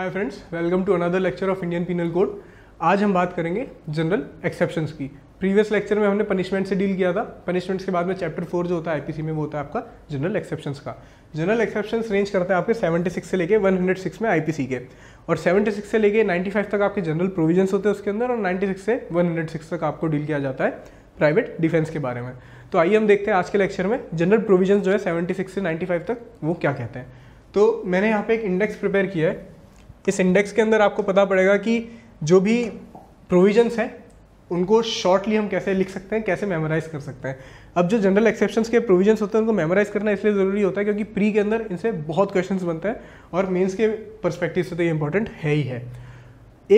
hi friends welcome to another lecture of Indian penal code आज हम बात करेंगे जनरल एक्सेप्शंस की प्रीवियस लेक्चर में हमने पनिशमेंट से डील किया था पनिशमेंट्स के बाद में चैप्टर फोर जो होता है आईपीसी में वो होता है आपका जनरल एक्सेप्शंस का जनरल एक्सेप्शंस रेंज करता है आपके 76 से लेके 106 में आईपीसी के और 76 से लेके 95 तक आपके जनरल प्रोविजंस होते हैं उसके अंदर और 96 से 106 तक आपको डील किया जाता है प्राइवेट डिफेंस के बारे में तो आइए हम देखते हैं आज के लेक्चर में जनरल प्रोविजन जो है 76 से 95 तक वो क्या कहते हैं तो मैंने यहाँ पे एक इंडेक्स प्रिपेयर किया है इस इंडेक्स के अंदर आपको पता पड़ेगा कि जो भी प्रोविजंस हैं उनको शॉर्टली हम कैसे लिख सकते हैं कैसे मेमोराइज कर सकते हैं अब जो जनरल एक्सेप्शन के प्रोविजंस होते हैं उनको मेमोराइज करना इसलिए ज़रूरी होता है क्योंकि प्री के अंदर इनसे बहुत क्वेश्चन बनते हैं और मेन्स के परस्पेक्टिव से तो ये इंपॉर्टेंट है ही है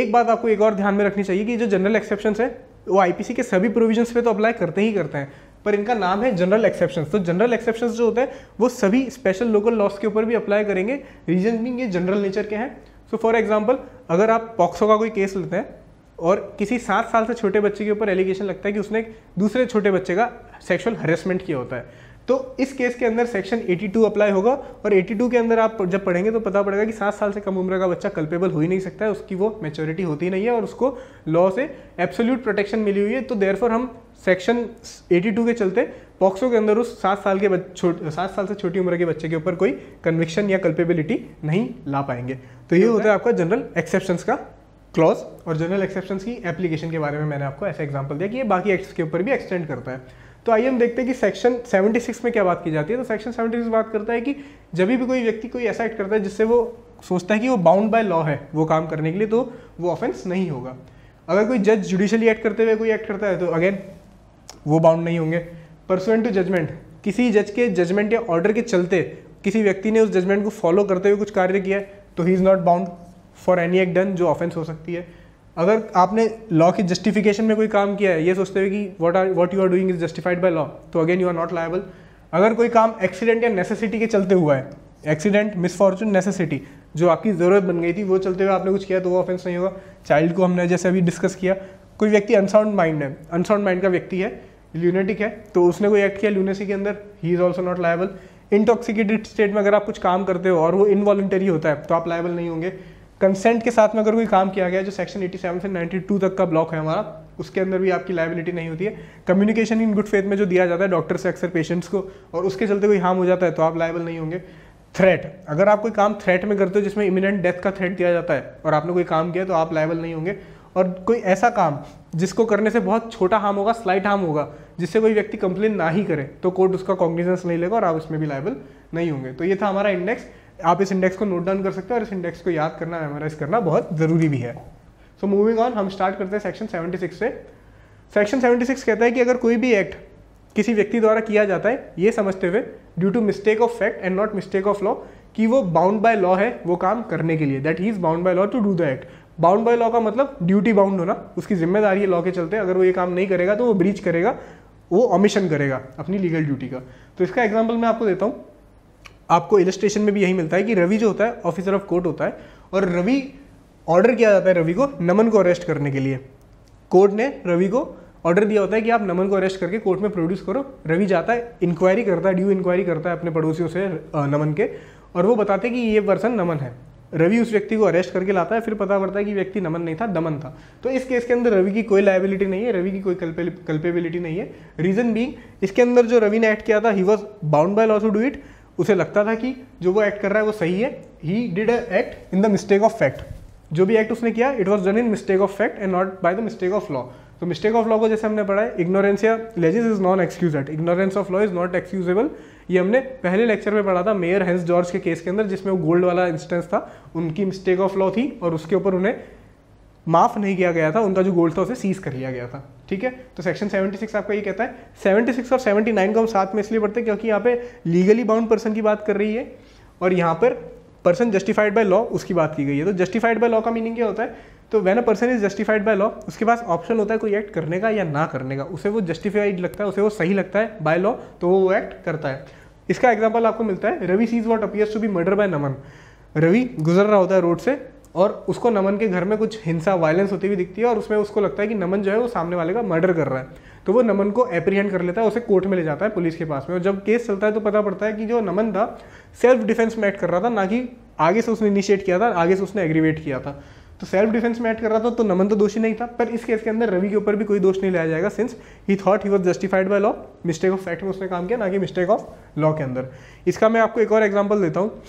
एक बात आपको एक और ध्यान में रखनी चाहिए कि जो जनरल एक्सेप्शन है वो आईपीसी के सभी प्रोविजंस पे तो अप्लाई करते ही करते हैं पर इनका नाम है जनरल एक्सेप्शन तो जनरल एक्सेप्शन जो होते हैं वो सभी स्पेशल लोकल लॉस के ऊपर भी अप्लाई करेंगे रीजनिंग ये जनरल नेचर के हैं सो फॉर एग्जाम्पल अगर आप पॉक्सो का कोई केस लेते हैं और किसी सात साल से छोटे बच्चे के ऊपर एलिगेशन लगता है कि उसने दूसरे छोटे बच्चे का सेक्शुअल हरेसमेंट किया होता है तो इस केस के अंदर सेक्शन 82 अप्लाई होगा और 82 के अंदर आप जब पढ़ेंगे तो पता पड़ेगा कि सात साल से कम उम्र का बच्चा कल्पेबल हो ही नहीं सकता है उसकी वो मेच्योरिटी होती नहीं है और उसको लॉ से एब्सोल्यूट प्रोटेक्शन मिली हुई है तो देयरफॉर हम सेक्शन 82 के चलते पॉक्सो के अंदर उस सात साल के सात साल से छोटी उम्र के बच्चे के ऊपर कोई कन्विक्शन या कल्पेबिलिटी नहीं ला पाएंगे तो ये होता है आपका जनरल एक्सेप्शन का क्लॉज और जनरल एक्सेप्शन की एप्लीकेशन के बारे में मैंने आपको ऐसा एग्जाम्पल दिया कि ये बाकी एक्ट्स के ऊपर भी एक्सटेंड करता है तो आइए हम देखते हैं कि सेक्शन 76 में क्या बात की जाती है तो सेक्शन 76 बात करता है कि जब भी कोई व्यक्ति कोई ऐसा एक्ट करता है जिससे वो सोचता है कि वो बाउंड बाय लॉ है वो काम करने के लिए तो वो ऑफेंस नहीं होगा अगर कोई जज जुडिशली एक्ट करते हुए कोई एक्ट करता है तो अगेन वो बाउंड नहीं होंगे परसुएंट टू जजमेंट किसी जज के जजमेंट या ऑर्डर के चलते किसी व्यक्ति ने उस जजमेंट को फॉलो करते हुए कुछ कार्य किया है तो he is not bound for any act done जो ऑफेंस हो सकती है अगर आपने लॉ के जस्टिफिकेशन में कोई काम किया है ये सोचते हुए कि what are what you are doing is justified by law तो again you are not liable अगर कोई काम एक्सीडेंट या नेसेसिटी के चलते हुआ है एक्सीडेंट मिसफॉर्चून नेसेसिटी जो आपकी ज़रूरत बन गई थी वो चलते हुए आपने कुछ किया तो वो ऑफेंस नहीं होगा चाइल्ड को हमने जैसे अभी डिस्कस किया कोई व्यक्ति अनसाउंड माइंड है अनसाउंड माइंड का व्यक्ति है ल्यूनेटिक है तो उसने कोई एक्ट किया ल्यूनेसी के अंदर he is also not liable intoxicated state में अगर आप कुछ काम करते हो और वो इनवॉलेंटरी होता है तो आप लाइबल नहीं होंगे कंसेंट के साथ में अगर कोई काम किया गया जो सेक्शन 87 से 92 तक का ब्लॉक है हमारा उसके अंदर भी आपकी लाइबिलिटी नहीं होती है कम्युनिकेशन इन गुड फेथ में जो दिया जाता है डॉक्टर से अक्सर पेशेंट्स को और उसके चलते कोई हार्म हो जाता है तो आप लाइबल नहीं होंगे थ्रेट अगर आप कोई काम थ्रेट में करते हो जिसमें इमिनेंट डेथ का थ्रेट दिया जाता है और आपने कोई काम किया तो आप लाइबल नहीं होंगे और कोई ऐसा काम जिसको करने से बहुत छोटा हार्म होगा स्लाइट हार्म होगा जिससे कोई व्यक्ति कंप्लेन ना ही करे तो कोर्ट उसका कॉग्निजेंस नहीं लेगा और आप उसमें भी लाइबल नहीं होंगे तो ये था हमारा इंडेक्स आप इस इंडेक्स को नोट डाउन कर सकते हैं और इस इंडेक्स को याद करना मेमोराइज करना बहुत ज़रूरी भी है सो मूविंग ऑन हम स्टार्ट करते हैं सेक्शन सेवेंटी से सेक्शन सेवेंटी कहता है कि अगर कोई भी एक्ट किसी व्यक्ति द्वारा किया जाता है ये समझते हुए due to mistake of fact and not mistake of law कि वो बाउंड बाय लॉ है वो काम करने के लिए that he is bound by law to do the act bound by law का मतलब ड्यूटी बाउंड होना उसकी जिम्मेदारी है लॉ के चलते अगर वो ये काम नहीं करेगा तो वो ब्रीच करेगा वो ऑमिशन करेगा अपनी लीगल ड्यूटी का तो इसका एग्जाम्पल मैं आपको देता हूँ आपको इलस्ट्रेशन में भी यही मिलता है कि रवि जो होता है ऑफिसर ऑफ कोर्ट होता है और रवि ऑर्डर किया जाता है रवि को नमन को अरेस्ट करने के लिए कोर्ट ने रवि को ऑर्डर दिया होता है कि आप नमन को अरेस्ट करके कोर्ट में प्रोड्यूस करो रवि जाता है इंक्वायरी करता है ड्यू इंक्वायरी करता है अपने पड़ोसियों से नमन के और वो बताते हैं कि ये पर्सन नमन है रवि उस व्यक्ति को अरेस्ट करके लाता है फिर पता पड़ता है कि व्यक्ति नमन नहीं था दमन था तो इस केस के अंदर रवि की कोई लाइबिलिटी नहीं है रवि की कोई कल्पेबिलिटी नहीं है रीजन बींग इसके अंदर जो रवि ने एक्ट किया था he was bound by law to do it उसे लगता था कि जो वो एक्ट कर रहा है वो सही है he did a act in the mistake of fact जो भी एक्ट उसने किया it was done in mistake of fact and not by the mistake of law तो मिस्टेक ऑफ लॉ को जैसे हमने पढ़ा है इग्नोरेंस या लेजिस is non excuse ignorance of law is not excusable ये हमने पहले लेक्चर में पढ़ा था मेयर हेंस जॉर्ज के केस के अंदर जिसमें वो गोल्ड वाला इंस्टेंस था उनकी मिस्टेक ऑफ लॉ थी और उसके ऊपर उन्हें माफ़ नहीं किया गया था उनका जो गोल्ड था उसे सीज कर लिया गया था ठीक है तो सेक्शन 76 आपका ये कहता है 76 और 79 को हम साथ में इसलिए पढ़ते हैं क्योंकि यहाँ पे लीगली बाउंड पर्सन की बात कर रही है और यहाँ पर पर्सन जस्टिफाइड बाय लॉ उसकी बात की गई है तो जस्टिफाइड बाय लॉ का मीनिंग क्या होता है तो when a person is justified by law उसके पास ऑप्शन होता है कोई एक्ट करने का या ना करने का उसे वो जस्टिफाइड लगता है उसे वो सही लगता है बाय लॉ तो वो एक्ट करता है इसका एग्जाम्पल आपको मिलता है Ravi sees what appears to be murder by Naman Ravi गुजर रहा होता है रोड से और उसको नमन के घर में कुछ हिंसा वायलेंस होती हुई दिखती है और उसमें उसको लगता है कि नमन जो है वो सामने वाले का मर्डर कर रहा है तो वो नमन को एप्रीहेंड कर लेता है उसे कोर्ट में ले जाता है पुलिस के पास में और जब केस चलता है तो पता पड़ता है कि जो नमन था सेल्फ डिफेंस में एक्ट कर रहा था ना कि आगे से उसने इनिशिएट किया था आगे से उसने एग्रीवेट किया था तो सेल्फ डिफेंस में ऐड कर रहा था तो नमन तो दोषी नहीं था पर इस केस के अंदर रवि के ऊपर भी कोई दोष नहीं लाया जाएगा since he thought he was justified by law mistake of fact में उसने काम किया ना कि मिस्टेक ऑफ लॉ के अंदर इसका मैं आपको एक और एग्जाम्पल देता हूँ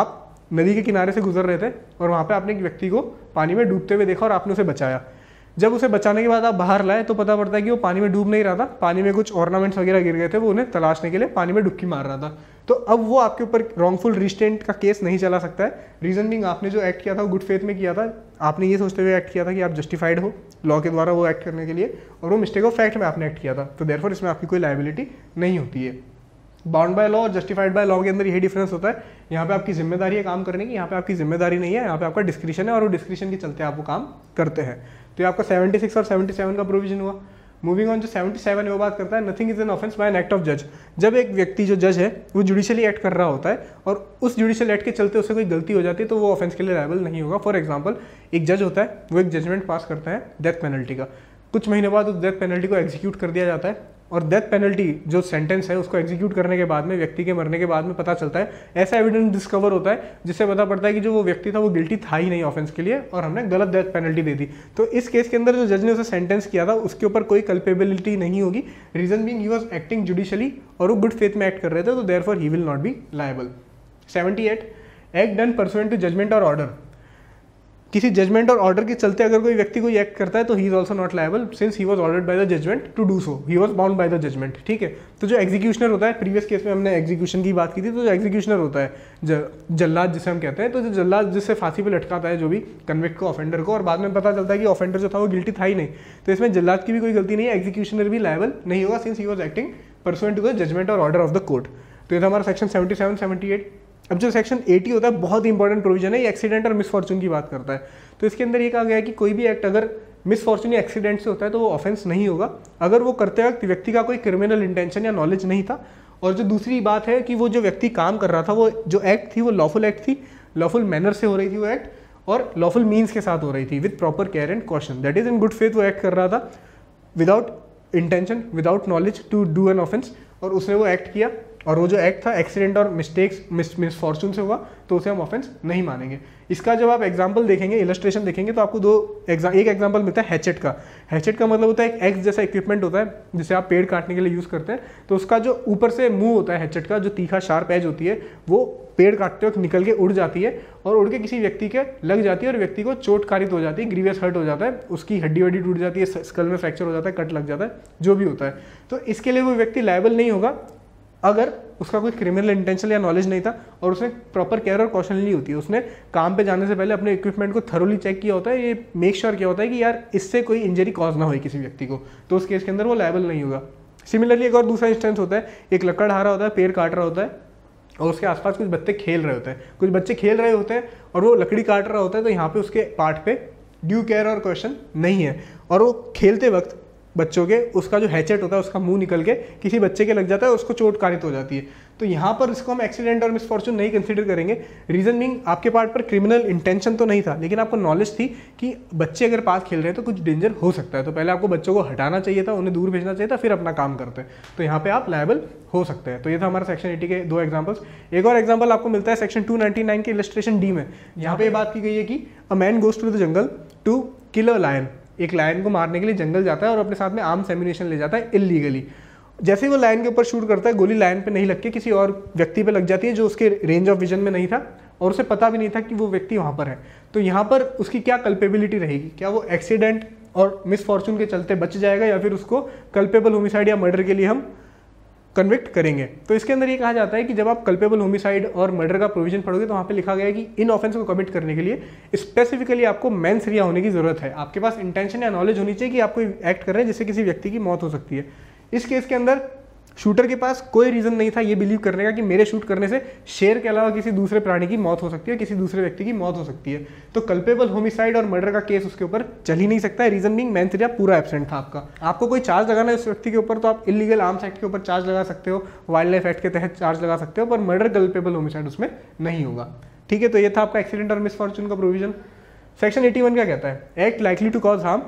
आप नदी के किनारे से गुजर रहे थे और वहाँ पर आपने एक व्यक्ति को पानी में डूबते हुए देखा और आपने उसे बचाया जब उसे बचाने के बाद आप बाहर लाए तो पता पड़ता है कि वो पानी में डूब नहीं रहा था पानी में कुछ ऑर्नामेंट्स वगैरह गिर गए थे वो उन्हें तलाशने के लिए पानी में डुबकी मार रहा था तो अब वो आपके ऊपर रॉन्गफुल रिस्टेंट का केस नहीं चला सकता है रीज़न बिंग आपने जो एक्ट किया था वो गुड फेथ में किया था आपने ये सोचते हुए एक्ट किया था कि आप जस्टिफाइड हो लॉ के द्वारा वो एक्ट करने के लिए और वो मिस्टेक ऑफ फैक्ट में आपने एक्ट किया था तो देरफोर इसमें आपकी कोई लाइबिलिटी नहीं होती है बाउंड बाय लॉ और जस्टिफाइड बाय लॉ के अंदर यही डिफरेंस होता है यहाँ पे आपकी जिम्मेदारी है काम करने की यहाँ पे आपकी जिम्मेदारी नहीं है यहाँ पे आपका डिस्क्रिप्शन है और वो डिस्क्रिप्शन के चलते आप वो काम करते हैं तो ये आपका 76 और 77 का प्रोविजन हुआ मूविंग ऑन जो 77 सेवन वो बात करता है nothing is an offence by an act of जज जब एक व्यक्ति जो जज है वो जुडिशियली एक्ट कर रहा होता है और उस जुडिशियल एक्ट के चलते उसे कोई गलती हो जाती है तो वो ऑफेंस के लिए लाइबल नहीं होगा फॉर एग्जाम्पल एक जज होता है वो एक जजमेंट पास करता है डेथ पेनल्टी का कुछ महीने बाद उस डेथ पेनल्टी को एग्जीक्यूट कर दिया जाता है और डेथ पेनल्टी जो सेंटेंस है उसको एग्जीक्यूट करने के बाद में व्यक्ति के मरने के बाद में पता चलता है ऐसा एविडेंस डिस्कवर होता है जिससे पता पड़ता है कि जो वो व्यक्ति था वो गिल्टी था ही नहीं ऑफेंस के लिए और हमने गलत डेथ पेनल्टी दे दी तो इस केस के अंदर जो जज ने उसे सेंटेंस किया था उसके ऊपर कोई कल्पेबिलिटी नहीं होगी reason being he was acting judicially और वो गुड फेथ में एक्ट कर रहे थे तो therefore he will not be liable seventy eight act done pursuant to judgment और ऑर्डर किसी जजमेंट और ऑर्डर के चलते अगर कोई व्यक्ति कोई एक्ट करता है तो he is also not liable since he was ordered by the judgment to do so he was bound by the judgment ठीक है तो जो एग्जीक्यूशनर होता है प्रीवियस केस में हमने एग्जीक्यूशन की बात की थी तो जो एग्जीक्यूशनर होता है जल्लाद जिसे हम कहते हैं तो जो जल्लाद जिससे फांसी पर लटकाता है जो भी कन्विक्ट को ऑफेंडर को और बाद में पता चलता है कि ऑफेंडर जो था वो गिल्टी था ही नहीं तो इसमें जल्लाद की भी कोई गलती नहीं है एग्जीक्यूशनर भी लाइबल नहीं होगा since he was acting pursuant to the judgment और ऑर्डर ऑफ द कोर्ट तो ये था हमारा section seventy seven seventy eight अब जो सेक्शन 80 होता है बहुत ही इंपॉर्टेंट प्रोविजन है ये एक्सीडेंट और मिसफॉर्चून की बात करता है तो इसके अंदर ये कहा गया है कि कोई भी एक्ट अगर मिसफॉर्चून या एक्सीडेंट से होता है तो वो ऑफेंस नहीं होगा अगर वो करते वक्त व्यक्ति का कोई क्रिमिनल इंटेंशन या नॉलेज नहीं था और जो दूसरी बात है कि वो जो व्यक्ति काम कर रहा था वो जो एक्ट थी वो लॉफुल एक्ट थी लॉफुल मैनर से हो रही थी वो एक्ट और लॉफुल मीन्स के साथ हो रही थी with proper care and caution that is in good faith वो एक्ट कर रहा था without intention without knowledge to do an offence और उसने वो एक्ट किया और वो जो एक्ट था एक्सीडेंट और मिस्टेक्स मिसफॉर्चून से हुआ तो उसे हम ऑफेंस नहीं मानेंगे इसका जब आप एग्जाम्पल देखेंगे इलस्ट्रेशन देखेंगे तो आपको दो एग्जाम एक एग्जाम्पल मिलता है हैचेट का हैचेट का मतलब होता है एक एक्स जैसा इक्विपमेंट होता है जिसे आप पेड़ काटने के लिए यूज़ करते हैं तो उसका जो ऊपर से मुंह होता है हैचेट का जो तीखा शार्प एज होती है वो पेड़ काटते वक्त निकल के उड़ जाती है और उड़ के किसी व्यक्ति के लग जाती है और व्यक्ति को चोट कारित हो जाती है ग्रीवियस हर्ट हो जाता है उसकी हड्डी वड्डी टूट जाती है स्कल में फ्रैक्चर हो जाता है कट लग जाता है जो भी होता है तो इसके लिए वो व्यक्ति लाइबल नहीं होगा अगर उसका कोई क्रिमिनल इंटेंशन या नॉलेज नहीं था और उसने प्रॉपर केयर और कॉशन ली होती है उसने काम पे जाने से पहले अपने इक्विपमेंट को थरोली चेक किया होता है ये मेक श्योर sure किया होता है कि यार इससे कोई इंजरी कॉज ना हो किसी व्यक्ति को तो उस केस के अंदर वो लाइबल नहीं होगा सिमिलरली एक और दूसरा इंस्टेंस होता है एक हारा होता है पेड़ काट रहा होता है और उसके आसपास कुछ बच्चे खेल रहे होते हैं कुछ बच्चे खेल रहे होते हैं और वो लकड़ी काट रहा होता है तो यहाँ पे उसके पार्ट पे ड्यू केयर और क्वेश्चन नहीं है और वो खेलते वक्त बच्चों के उसका जो हैचेट होता है उसका मुंह निकल के किसी बच्चे के लग जाता है उसको चोट कारित हो जाती है तो यहाँ पर इसको हम एक्सीडेंट और मिसफॉर्चून नहीं कंसिडर करेंगे रीजन बिंग आपके पार्ट पर क्रिमिनल इंटेंशन तो नहीं था लेकिन आपको नॉलेज थी कि बच्चे अगर पास खेल रहे हैं तो कुछ डेंजर हो सकता है तो पहले आपको बच्चों को हटाना चाहिए था उन्हें दूर भेजना चाहिए था फिर अपना काम करते हैं तो यहाँ पर आप लाइबल हो सकते हैं तो ये था हमारा सेक्शन एटी के दो एग्जाम्पल्स एक और एग्जाम्पल आपको मिलता है सेक्शन टू के इलस्ट्रेशन डी में यहाँ ये बात की गई है कि a man goes to the jungle to kill a lion एक लाइन को मारने के लिए जंगल जाता है और अपने साथ में आर्म्स एम्यूनेशन ले जाता है इलीगली जैसे ही वो लाइन के ऊपर शूट करता है गोली लाइन पे नहीं लग के किसी और व्यक्ति पे लग जाती है जो उसके रेंज ऑफ विजन में नहीं था और उसे पता भी नहीं था कि वो व्यक्ति वहाँ पर है तो यहाँ पर उसकी क्या कल्पेबिलिटी रहेगी क्या वो एक्सीडेंट और मिसफॉर्चून के चलते बच जाएगा या फिर उसको कल्पेबल होमिसाइड या मर्डर के लिए हम कन्विक्ट करेंगे तो इसके अंदर ये कहा जाता है कि जब आप कल्पेबल होमिसाइड और मर्डर का प्रोविजन पढ़ोगे तो वहाँ पे लिखा गया है कि इन ऑफेंस को कमिट करने के लिए स्पेसिफिकली आपको मैं रिया होने की जरूरत है आपके पास इंटेंशन या नॉलेज होनी चाहिए कि आप कोई एक्ट कर रहे हैं जिससे किसी व्यक्ति की मौत हो सकती है इस केस के अंदर शूटर के पास कोई रीज़न नहीं था ये बिलीव करने का कि मेरे शूट करने से शेर के अलावा किसी दूसरे प्राणी की मौत हो सकती है किसी दूसरे व्यक्ति की मौत हो सकती है तो कल्पेबल होमिसाइड और मर्डर का केस उसके ऊपर चल ही नहीं सकता है रीज़न बिंग मैं पूरा एबसेंट था आपका आपको कोई चार्ज लगाना है उस व्यक्ति के ऊपर तो आप इलीगल आर्म्स एक्ट के ऊपर चार्ज लगा सकते हो वाइल्ड लाइफ एक्ट के तहत चार्ज लगा सकते हो पर मर्डर कल्पेबल होमिसाइड उसमें नहीं होगा ठीक है तो ये था आपका एक्सीडेंट और मिसफॉर्चून का प्रोविजन सेक्शन एटी क्या कहता है act likely to cause harm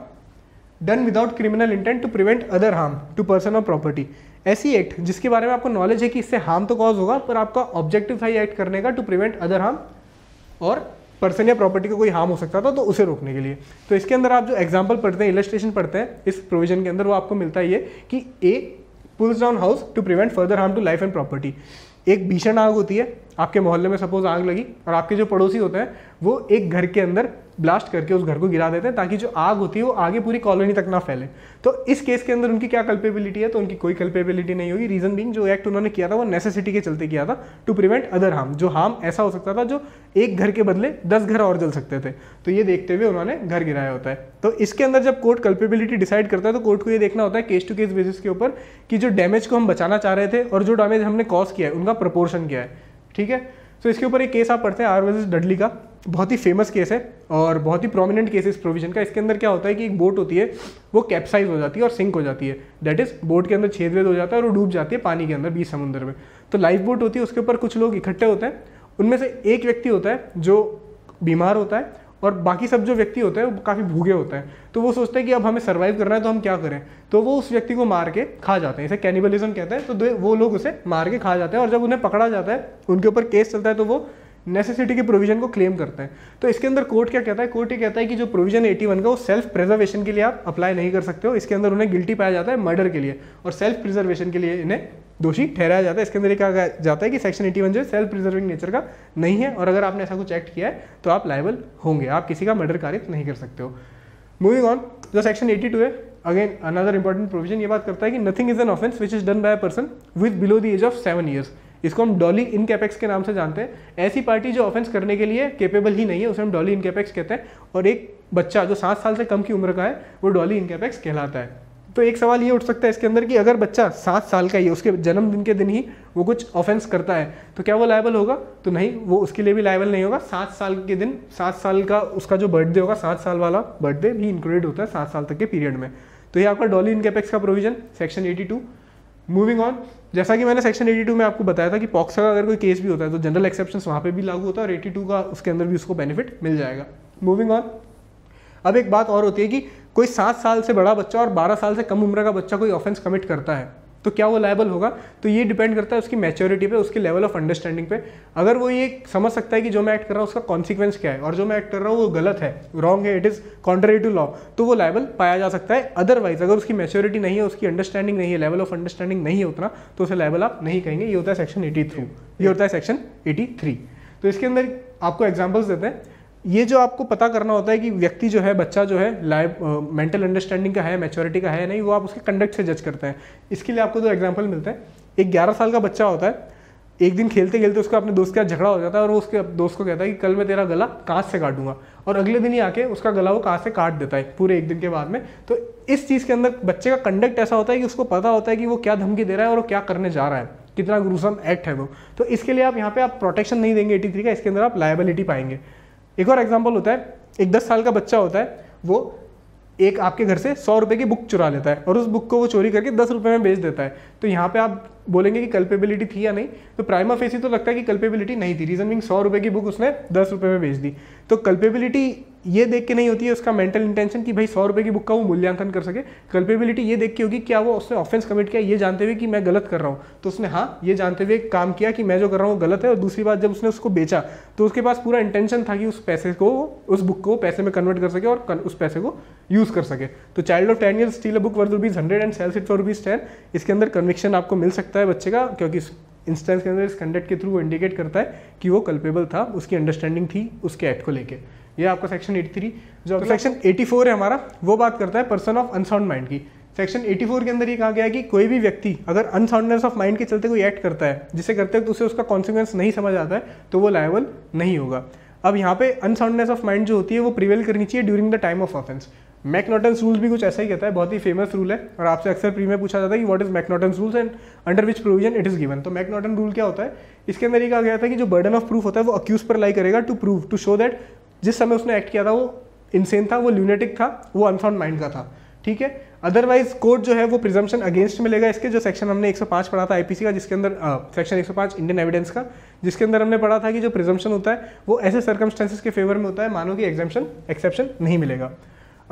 done without criminal intent to prevent other harm to person और प्रॉपर्टी ऐसी एक्ट जिसके बारे में आपको नॉलेज है कि इससे हार्म तो कॉज होगा पर आपका ऑब्जेक्टिव था एक्ट करने का टू प्रिवेंट अदर हार्म और पर्सन या प्रॉपर्टी का कोई हार्म हो सकता था तो उसे रोकने के लिए तो इसके अंदर आप जो एग्जाम्पल पढ़ते हैं इलेस्ट्रेशन पढ़ते हैं इस प्रोविजन के अंदर वो आपको मिलता है ये कि A pulls down house to prevent further harm to life and property एक भीषण आग होती है आपके मोहल्ले में सपोज आग लगी और आपके जो पड़ोसी होते हैं वो एक घर के अंदर ब्लास्ट करके उस घर को गिरा देते हैं ताकि जो आग होती है वो आगे पूरी कॉलोनी तक ना फैले तो इस केस के अंदर उनकी क्या कल्पेबिलिटी है तो उनकी कोई कल्पेबिलिटी नहीं होगी रीजन बिंग जो एक्ट उन्होंने किया था वो नेसेसिटी के चलते किया था टू प्रिवेंट अदर हार्म जो हार्म ऐसा हो सकता था जो एक घर के बदले दस घर और जल सकते थे तो ये देखते हुए उन्होंने घर गिराया होता है तो इसके अंदर जब कोर्ट कल्पेबिलिटी डिसाइड करता है तो कोर्ट को ये देखना होता है केस टू केस बेसिस के ऊपर कि जो डैमेज को हम बचाना चाह रहे थे और जो डैमेज हमने कॉज किया है उनका प्रपोर्शन क्या है ठीक है सो so, इसके ऊपर एक केस आप पढ़ते हैं आर वर्सेज डडली का बहुत ही फेमस केस है और बहुत ही प्रोमिनेंट केस है इस प्रोविजन का इसके अंदर क्या होता है कि एक बोट होती है वो कैप्साइज हो जाती है और सिंक हो जाती है दैट इज़ बोट के अंदर छेद वेद हो जाता है और वो डूब जाती है पानी के अंदर बीच समुद्र में तो लाइफ बोट होती है उसके ऊपर कुछ लोग इकट्ठे होते हैं उनमें से एक व्यक्ति होता है जो बीमार होता है और बाकी सब जो व्यक्ति होते हैं वो काफ़ी भूखे होते हैं तो वो सोचते हैं कि अब हमें सर्वाइव करना है तो हम क्या करें तो वो उस व्यक्ति को मार के खा जाते हैं इसे कैनिबलिज्म कहते हैं तो वो लोग उसे मार के खा जाते हैं और जब उन्हें पकड़ा जाता है उनके ऊपर केस चलता है तो वो नेसेसिटी के प्रोविजन को क्लेम करते हैं तो इसके अंदर कोर्ट क्या कहता है कोर्ट ये कहता है कि जो प्रोविजन 81 का वो सेल्फ प्रिजर्वेशन के लिए आप अप्लाई नहीं कर सकते हो इसके अंदर उन्हें गिल्टी पाया जाता है मर्डर के लिए और सेल्फ प्रिजर्वेशन के लिए इन्हें दोषी ठहराया जाता है इसके अंदर कहा जाता है कि सेक्शन 81 जो है सेल्फ प्रिजर्विंग नेचर का नहीं है और अगर आपने ऐसा कुछ एक्ट किया है तो आप लाइबल होंगे आप किसी का मर्डर कार्य नहीं कर सकते हो मूविंग ऑन जो सेक्शन 82 है अगेन अनदर इंपॉर्टेंट प्रोविजन ये बात करता है कि nothing is an offence which is done by a person with below the age of seven years इसको हम डॉली इन कैपेक्स के नाम से जानते हैं ऐसी पार्टी जो ऑफेंस करने के लिए केपेबल ही नहीं है उसे हम डॉली इन कैपेक्स कहते हैं और एक बच्चा जो सात साल से कम की उम्र का है वो डॉली इन कैपेक्स कहलाता है तो एक सवाल ये उठ सकता है इसके अंदर कि अगर बच्चा सात साल का ही उसके जन्मदिन के दिन ही वो कुछ ऑफेंस करता है तो क्या वो लायबल होगा तो नहीं वो उसके लिए भी लायबल नहीं होगा सात साल के दिन सात साल का उसका जो बर्थडे होगा सात साल वाला बर्थडे भी इंक्लूडेड होता है सात साल तक के पीरियड में तो ये आपका डॉली इनकेपेक्स का provision section eighty two moving on जैसा कि मैंने सेक्शन 82 में आपको बताया था कि पॉक्सा का अगर कोई केस भी होता है तो जनरल एक्सेप्शन वहाँ पे भी लागू होता है और 82 का उसके अंदर भी उसको बेनिफिट मिल जाएगा मूविंग ऑन अब एक बात और होती है कि कोई सात साल से बड़ा बच्चा और बारह साल से कम उम्र का बच्चा कोई ऑफेंस कमिट करता है तो क्या वो लायबल होगा तो ये डिपेंड करता है उसकी मैच्योरिटी पे उसके लेवल ऑफ अंडरस्टैंडिंग पे अगर वो ये समझ सकता है कि जो मैं एक्ट कर रहा हूँ उसका कॉन्सिक्वेंस क्या है और जो मैं एक्ट कर रहा हूँ वो गलत है रॉन्ग है it is contrary to law तो वो लायबल पाया जा सकता है अदरवाइज अगर उसकी मेच्योरिटी नहीं है उसकी अंडरस्टैंडिंग नहीं है लेवल ऑफ अंडरस्टैंडिंग नहीं है उतना तो उसे लेवल आप नहीं कहेंगे ये होता है सेक्शन एटी थ्रू ये होता है सेक्शन एटी तो इसके अंदर आपको एग्जाम्पल्स देते हैं ये जो आपको पता करना होता है कि व्यक्ति जो है बच्चा जो है लाइव मेंटल अंडरस्टैंडिंग का है मेच्योरिटी का है नहीं वो आप उसके कंडक्ट से जज करते हैं इसके लिए आपको दो तो एग्जाम्पल मिलते हैं एक ग्यारह साल का बच्चा होता है एक दिन खेलते खेलते उसका अपने दोस्त के साथ झगड़ा हो जाता है और वो उसके दोस्त को कहता है कि कल मैं तेरा गला कांच से काटूंगा और अगले दिन ही आके उसका गला वो कांच से काट देता है पूरे एक दिन के बाद में तो इस चीज़ के अंदर बच्चे का कंडक्ट ऐसा होता है कि उसको पता होता है कि वो क्या धमकी दे रहा है और वो क्या करने जा रहा है कितना ग्रूसम एक्ट है वो तो इसके लिए आप यहाँ पे आप प्रोटेक्शन नहीं देंगे थ्री का इसके अंदर आप लाइबिलिटी पाएंगे एक और एग्जाम्पल होता है एक दस साल का बच्चा होता है वो एक आपके घर से सौ रुपये की बुक चुरा लेता है और उस बुक को वो चोरी करके दस रुपये में बेच देता है तो यहाँ पे आप बोलेंगे कि कल्पेबिलिटी थी या नहीं तो प्राइमा फेसी तो लगता है कि कल्पेबिलिटी नहीं थी रीजन बिंग सौ रुपये की बुक उसने दस रुपये में बेच दी तो कल्पेबिलिटी ये देख के नहीं होती है उसका मेंटल इंटेंशन कि भाई सौ रुपये की बुक का वो मूल्यांकन कर सके कल्पेबिलिटी ये देख के होगी क्या वो उसने ऑफेंस कमिट किया ये जानते हुए कि मैं गलत कर रहा हूँ तो उसने हाँ ये जानते हुए काम किया कि मैं जो कर रहा हूँ गलत है और दूसरी बात जब उसने उसको बेचा तो उसके पास पूरा इंटेंशन था कि उस पैसे को उस बुक को पैसे में कन्वर्ट कर सके और उस पैसे को यूज़ कर सके तो child of ten year steal a book worth rupees hundred and sells it for rupees ten इसके अंदर कन्विक्शन आपको मिल सकता है बच्चे का क्योंकि इंस्टेंस के अंदर इस कंडक्ट के थ्रू इंडिकेट करता है कि वो कल्पेबल था उसकी अंडरस्टैंडिंग थी उसके एक्ट को लेकर ये आपका सेक्शन 83 जो तो सेक्शन 84 है हमारा वो बात करता है पर्सन ऑफ अनसाउंड माइंड की सेक्शन 84 के अंदर ये कहा गया है कि कोई भी व्यक्ति अगर अनसाउंडनेस ऑफ माइंड के चलते कोई एक्ट करता है जिसे करते तो उसे उसका कॉन्सिक्वेंस नहीं समझ आता है तो वो लाइबल नहीं होगा अब यहाँ पे अनसाउंडनेस ऑफ माइंड जो होती है वो प्रिवेल करनी चाहिए during the time of offence McNaughton's rule भी कुछ ऐसा ही कहता है बहुत ही फेमस रूल है और आपसे अक्सर प्री में पूछा जाता है कि what is McNaughton rules and under which provision it is given तो मैकनोटन रूल क्या होता है इसके अंदर ये कहा गया था कि जो बर्डन ऑफ प्रूफ होता है वो अक्यूज पर लाई करेगा to prove to show that जिस समय उसने एक्ट किया था वो इंसेन था वो ल्यूनेटिक था वो अनसाउंड माइंड का था ठीक है अदरवाइज कोर्ट जो है वो प्रिजम्पन अगेंस्ट मिलेगा इसके जो सेक्शन हमने 105 पढ़ा था आईपीसी का जिसके अंदर सेक्शन 105 इंडियन एविडेंस का जिसके अंदर हमने पढ़ा था कि जो प्रिजम्पन होता है वो ऐसे सर्कमस्टेंसेज के फेवर में होता है मानो कि एग्जामेशन एक्सेप्शन नहीं मिलेगा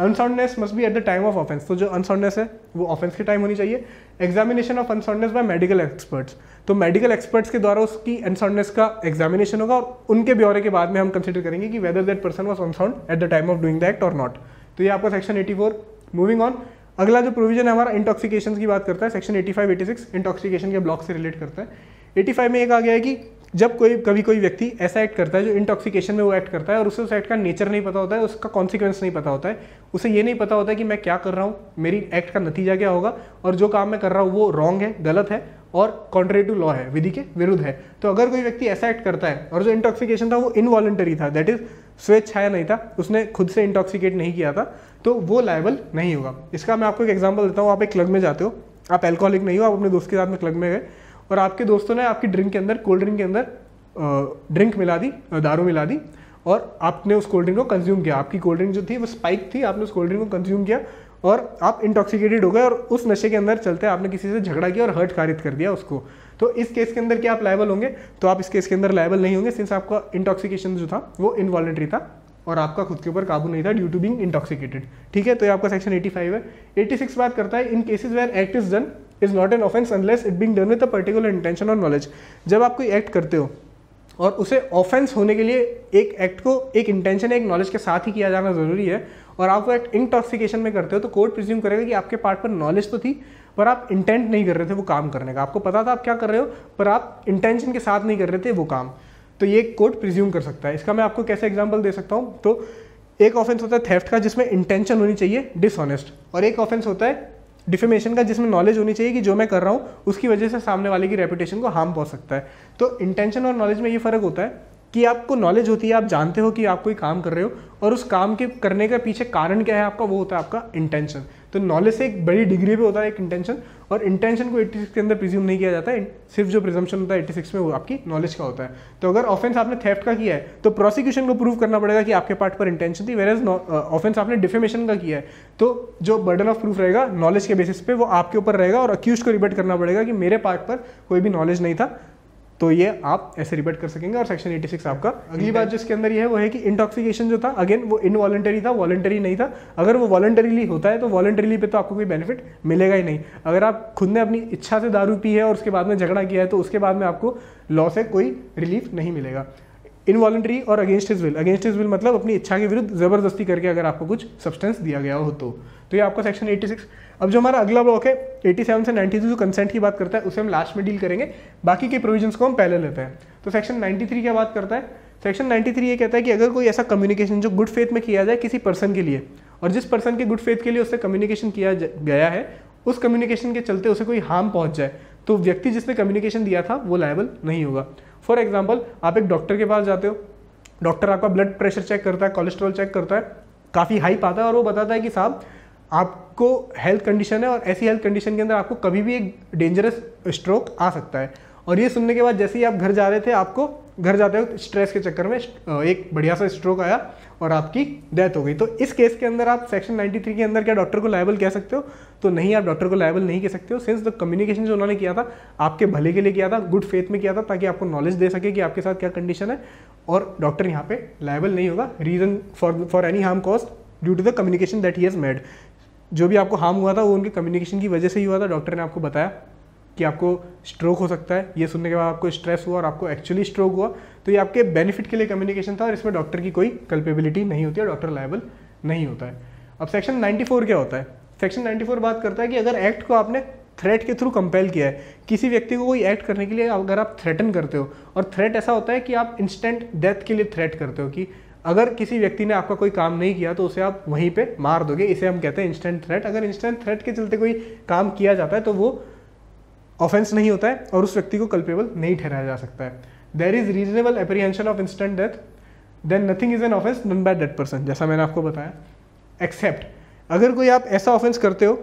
unsoundness must be at the time of offence तो जो अनसाउंडनेस है वो ऑफेंस के टाइम होनी चाहिए examination of unsoundness by medical experts तो मेडिकल एक्सपर्ट्स के द्वारा उसकी अनसाउंडनेस का एग्जामिनेशन होगा और उनके ब्यौरे के बाद में हम कंसिडर करेंगे कि whether that person was unsound at the time of doing the act और नॉट तो ये आपका सेक्शन फोर मूविंग ऑन अगला जो प्रोविजन है हमारा इंटॉक्सिकेशन की बात करता है सेक्शन 85 86 इंटॉक्सिकेशन के ब्लॉक से रिलेट करता है 85 में एक आ गया है कि जब कोई कभी कोई व्यक्ति ऐसा एक्ट करता है जो इंटॉक्सिकेशन में वो एक्ट करता है और उसे उस एक्ट का नेचर नहीं पता होता है उसका कॉन्सिक्वेंस नहीं पता होता है उसे ये नहीं पता होता है कि मैं क्या कर रहा हूँ मेरी एक्ट का नतीजा क्या होगा और जो काम मैं कर रहा हूँ वो रॉन्ग है गलत है और कॉन्ट्रेरी टू लॉ है विधि के विरुद्ध है तो अगर कोई व्यक्ति ऐसा एक्ट करता है और जो इंटॉक्सिकेशन था वो इनवॉलेंटरी था दैट इज स्वेच्छाया नहीं था उसने खुद से इंटॉक्सिकेट नहीं किया था तो वो लाइबल नहीं होगा इसका मैं आपको एक एग्जाम्पल देता हूँ आप एक क्लब में जाते हो आप एल्कोहलिक नहीं हो आप अपने दोस्त के साथ में क्लब में गए और आपके दोस्तों ने आपकी ड्रिंक के अंदर कोल्ड ड्रिंक के अंदर ड्रिंक मिला दी दारू मिला दी और आपने उस कोल्ड ड्रिंक को कंज्यूम किया आपकी कोल्ड ड्रिंक जो थी वो स्पाइक थी आपने उस कोल्ड ड्रिंक को कंज्यूम किया और आप इंटॉक्सिकेटेड हो गए और उस नशे के अंदर चलते आपने किसी से झगड़ा किया और हर्ट खारिज कर दिया उसको तो इस केस के अंदर क्या आप लाइबल होंगे तो आप इस केस के अंदर लाइबल नहीं होंगे सिंस आपका इंटॉक्सिकेशन जो था वो इनवॉलेंट्री था और आपका खुद के ऊपर काबू नहीं था ड्यू टू बीइंग इंटॉक्सिकेटेड ठीक है तो ये आपका सेक्शन 85 है 86 बात करता है in cases where act is done is not an offence unless it being done with a particular intention और नॉलेज जब आप कोई एक्ट करते हो और उसे ऑफेंस होने के लिए एक एक्ट को एक इंटेंशन एक नॉलेज के साथ ही किया जाना ज़रूरी है और आप वो एक्ट इंटॉक्सिकेशन में करते हो तो कोर्ट प्रिज्यूम करेगा कि आपके पार्ट पर नॉलेज तो थी पर आप इंटेंट नहीं कर रहे थे वो काम करने का आपको पता था आप क्या कर रहे हो पर आप इंटेंशन के साथ नहीं कर रहे थे वो काम तो ये कोर्ट प्रिज्यूम कर सकता है इसका मैं आपको कैसे एग्जाम्पल दे सकता हूँ तो एक ऑफेंस होता है थेफ्ट का जिसमें इंटेंशन होनी चाहिए डिसऑनेस्ट और एक ऑफेंस होता है डिफेमेशन का जिसमें नॉलेज होनी चाहिए कि जो मैं कर रहा हूँ उसकी वजह से सामने वाले की रेपुटेशन को हार्म पहुँच सकता है तो इंटेंशन और नॉलेज में ये फ़र्क होता है कि आपको नॉलेज होती है आप जानते हो कि आप कोई काम कर रहे हो और उस काम के करने के पीछे कारण क्या है आपका वो होता है आपका इंटेंशन तो नॉलेज से एक बड़ी डिग्री पे होता है एक इंटेंशन और इंटेंशन को 86 के अंदर प्रिज्यूम नहीं किया जाता है सिर्फ जो प्रिजम्पन होता है 86 में वो आपकी नॉलेज का होता है तो अगर ऑफेंस आपने थेफ्ट का किया है तो प्रोसिक्यूशन को प्रूव करना पड़ेगा कि आपके पार्ट पर इंटेंशन थी वेर एज ऑफेंस आपने डिफेमेशन का किया है तो जो बर्डन ऑफ प्रूफ रहेगा नॉलेज के बेसिस पे वो आपके ऊपर रहेगा और अक्यूज को रिबेट करना पड़ेगा कि मेरे पार्ट पर कोई भी नॉलेज नहीं था तो ये आप ऐसे रिपेट कर सकेंगे और सेक्शन 86 आपका अगली बात जिसके अंदर ये है वो है कि इंटॉक्सिकेशन जो था अगेन वो इनवॉलेंटरी था वॉलेंटरी नहीं था अगर वो वॉलेंटरीली होता है तो वॉलेंटरीली पे तो आपको कोई बेनिफिट मिलेगा ही नहीं अगर आप खुद ने अपनी इच्छा से दारू पी है और उसके बाद में झगड़ा किया है तो उसके बाद में आपको लॉ से कोई रिलीफ नहीं मिलेगा इनवॉलेंट्री और against his will against his will मतलब अपनी इच्छा के विरुद्ध जबरदस्ती करके अगर आपको कुछ सब्सटेंस दिया गया हो तो, तो ये आपका सेक्शन 86 अब जो हमारा अगला ब्लॉक है 87 से 92 जो कंसेंट की बात करता है उसे हम लास्ट में डील करेंगे बाकी के प्रोविजंस को हम पहले लेते हैं तो सेक्शन 93 क्या बात करता है सेक्शन 93 ये कहता है कि अगर कोई ऐसा कम्युनिकेशन जो गुड फेथ में किया जाए किसी पर्सन के लिए और जिस पर्सन के गुड फेथ के लिए उससे कम्युनिकेशन किया गया है उस कम्युनिकेशन के चलते उसे कोई हार्म पहुंच जाए तो व्यक्ति जिसने कम्युनिकेशन दिया था वो लायबल नहीं होगा फॉर एग्जाम्पल आप एक डॉक्टर के पास जाते हो डॉक्टर आपका ब्लड प्रेशर चेक करता है कोलेस्ट्रॉल चेक करता है काफ़ी हाई पाता है और वो बताता है कि साहब आपको हेल्थ कंडीशन है और ऐसी हेल्थ कंडीशन के अंदर आपको कभी भी एक डेंजरस स्ट्रोक आ सकता है और ये सुनने के बाद जैसे ही आप घर जा रहे थे आपको घर जाते वक्त स्ट्रेस के चक्कर में एक बढ़िया सा स्ट्रोक आया और आपकी डेथ हो गई तो इस केस के अंदर आप सेक्शन 93 के अंदर क्या डॉक्टर को लायबल कह सकते हो तो नहीं आप डॉक्टर को लायबल नहीं कह सकते हो सिंस द कम्युनिकेशन जो उन्होंने किया था आपके भले के लिए किया था गुड फेथ में किया था ताकि आपको नॉलेज दे सके कि आपके साथ क्या कंडीशन है और डॉक्टर यहाँ पे लायबल नहीं होगा reason for for any harm cause due to the communication that he has made जो भी आपको हार्म हुआ था वो उनके कम्युनिकेशन की वजह से ही हुआ था डॉक्टर ने आपको बताया कि आपको स्ट्रोक हो सकता है ये सुनने के बाद आपको स्ट्रेस हुआ और आपको एक्चुअली स्ट्रोक हुआ तो ये आपके बेनिफिट के लिए कम्युनिकेशन था और इसमें डॉक्टर की कोई कल्पेबिलिटी नहीं होती है डॉक्टर लाइबल नहीं होता है अब सेक्शन नाइन्टी क्या होता है सेक्शन नाइन्टी बात करता है कि अगर एक्ट को आपने थ्रेट के थ्रू कंपेल किया है किसी व्यक्ति को कोई एक्ट करने के लिए अगर आप थ्रेटन करते हो और थ्रेट ऐसा होता है कि आप इंस्टेंट डेथ के लिए थ्रेट करते हो कि अगर किसी व्यक्ति ने आपका कोई काम नहीं किया तो उसे आप वहीं पे मार दोगे इसे हम कहते हैं इंस्टेंट थ्रेट अगर इंस्टेंट थ्रेट के चलते कोई काम किया जाता है तो वो ऑफेंस नहीं होता है और उस व्यक्ति को कल्पेबल नहीं ठहराया जा सकता है there is reasonable apprehension of instant death then nothing is an offence done by that person जैसा मैंने आपको बताया एक्सेप्ट अगर कोई आप ऐसा ऑफेंस करते हो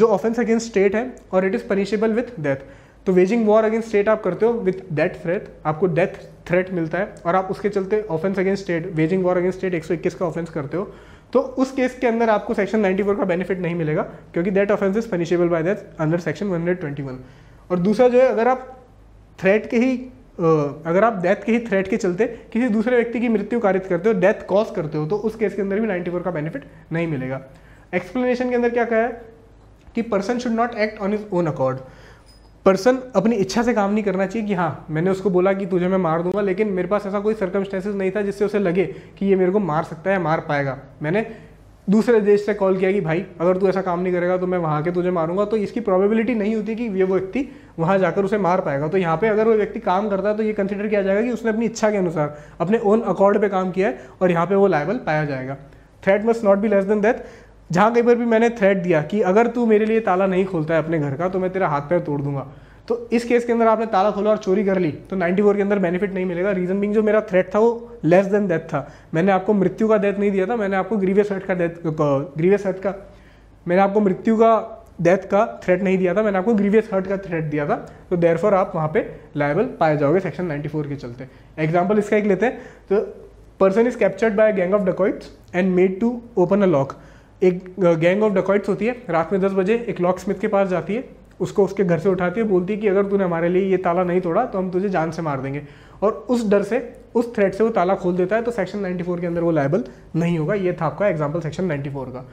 जो ऑफेंस अगेंस्ट स्टेट है और it is punishable with death तो वेजिंग वॉर अगेंस्ट स्टेट आप करते हो विथ डेथ थ्रेट आपको डेथ थ्रेट मिलता है और आप उसके चलते offence against state waging war against state 121 का ऑफेंस करते हो तो उस केस के अंदर आपको सेक्शन 94 का बेनिफिट नहीं मिलेगा क्योंकि that offence is punishable by that under section 121 और दूसरा जो है अगर आप थ्रेट के ही अगर आप डेथ के ही थ्रेट के चलते किसी दूसरे व्यक्ति की मृत्यु कारित करते हो डेथ कॉज करते हो तो उस केस के अंदर भी 94 का बेनिफिट नहीं मिलेगा एक्सप्लेनेशन के अंदर क्या कहा है कि person should not act on his own accord person अपनी इच्छा से काम नहीं करना चाहिए कि हाँ मैंने उसको बोला कि तुझे मैं मार दूंगा लेकिन मेरे पास ऐसा कोई सर्कमस्टेंसेज नहीं था जिससे उसे लगे कि ये मेरे को मार सकता है मार पाएगा मैंने दूसरे देश से कॉल किया कि भाई अगर तू ऐसा काम नहीं करेगा तो मैं वहाँ के तुझे मारूंगा तो इसकी प्रोबेबिलिटी नहीं होती कि ये वो व्यक्ति वहाँ जाकर उसे मार पाएगा तो यहाँ पे अगर वो व्यक्ति काम करता है तो ये कंसिडर किया जाएगा कि उसने अपनी इच्छा के अनुसार अपने ओन अकॉर्ड पे काम किया है और यहाँ पे वो लाइबल पाया जाएगा threat must not be less than that जहाँ कहीं पर भी मैंने थ्रेट दिया कि अगर तू मेरे लिए ताला नहीं खोलता है अपने घर का तो मैं तेरा हाथ पैर तोड़ दूंगा तो इस केस के अंदर आपने ताला खोला और चोरी कर ली तो 94 के अंदर बेनिफिट नहीं मिलेगा रीजन बिंग जो मेरा थ्रेट था वो लेस देन डेथ था मैंने आपको मृत्यु का डेथ नहीं दिया था मैंने आपको ग्रीवियस हर्ट का डेथ ग्रीवियस हर्ट का मैंने आपको मृत्यु का डेथ का थ्रेट नहीं दिया था मैंने आपको ग्रीवियस हर्ट का थ्रेट दिया था तो देयरफॉर आप वहाँ पे लाइबल पाए जाओगे सेक्शन 94 के चलते एग्जाम्पल इसका एक लेते हैं तो person is captured by gang of dacoits and made to open a lock एक गैंग ऑफ डकॉइट्स होती है रात में दस बजे एक लॉक स्मिथ के पास जाती है उसको उसके घर से उठाती है बोलती है कि अगर तूने हमारे लिए ये ताला नहीं तोड़ा तो हम तुझे जान से मार देंगे और उस डर से उस थ्रेड से वो ताला खोल देता है तो सेक्शन 94 के अंदर वो लाइबल नहीं होगा ये था आपका एग्जाम्पल सेक्शन 94 का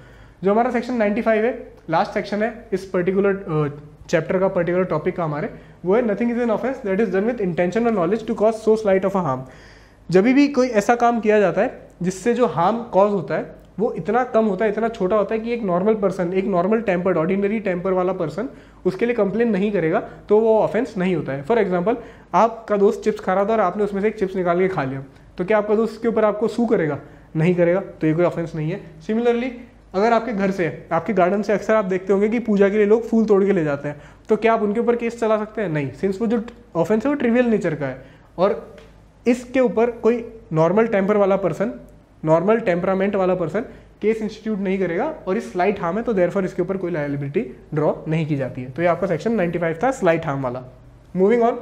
जो हमारा सेक्शन 95 है लास्ट सेक्शन है इस पर्टिकुलर चैप्टर का पर्टिकुलर टॉपिक का हमारे वो है nothing is an offence that is done with intention और knowledge to cause so slight of a harm जब भी कोई ऐसा काम किया जाता है जिससे जो हार्म कॉज होता है वो इतना कम होता है इतना छोटा होता है कि एक नॉर्मल पर्सन एक नॉर्मल टेम्पर्ड ऑर्डिनरी टेम्पर वाला पर्सन उसके लिए कंप्लेन नहीं करेगा तो वो ऑफेंस नहीं होता है फॉर एग्जाम्पल आपका दोस्त चिप्स खा रहा था और आपने उसमें से एक चिप्स निकाल के खा लिया तो क्या आपका दोस्त उसके ऊपर आपको सू करेगा नहीं करेगा तो ये कोई ऑफेंस नहीं है सिमिलरली अगर आपके घर से आपके गार्डन से अक्सर आप देखते होंगे कि पूजा के लिए लोग फूल तोड़ के ले जाते हैं तो क्या आप उनके ऊपर केस चला सकते हैं नहीं सिंस वो जो ऑफेंस है वो ट्रिवियल नेचर का है और इसके ऊपर कोई नॉर्मल टेम्पर वाला पर्सन नॉर्मल टेम्परामेंट वाला पर्सन केस इंस्टीट्यूट नहीं करेगा और इस स्लाइट हार्म है तो देर इसके ऊपर कोई लाइबिलिटी ड्रॉ नहीं की जाती है तो ये आपका सेक्शन 95 था स्लाइट हार्म वाला मूविंग ऑन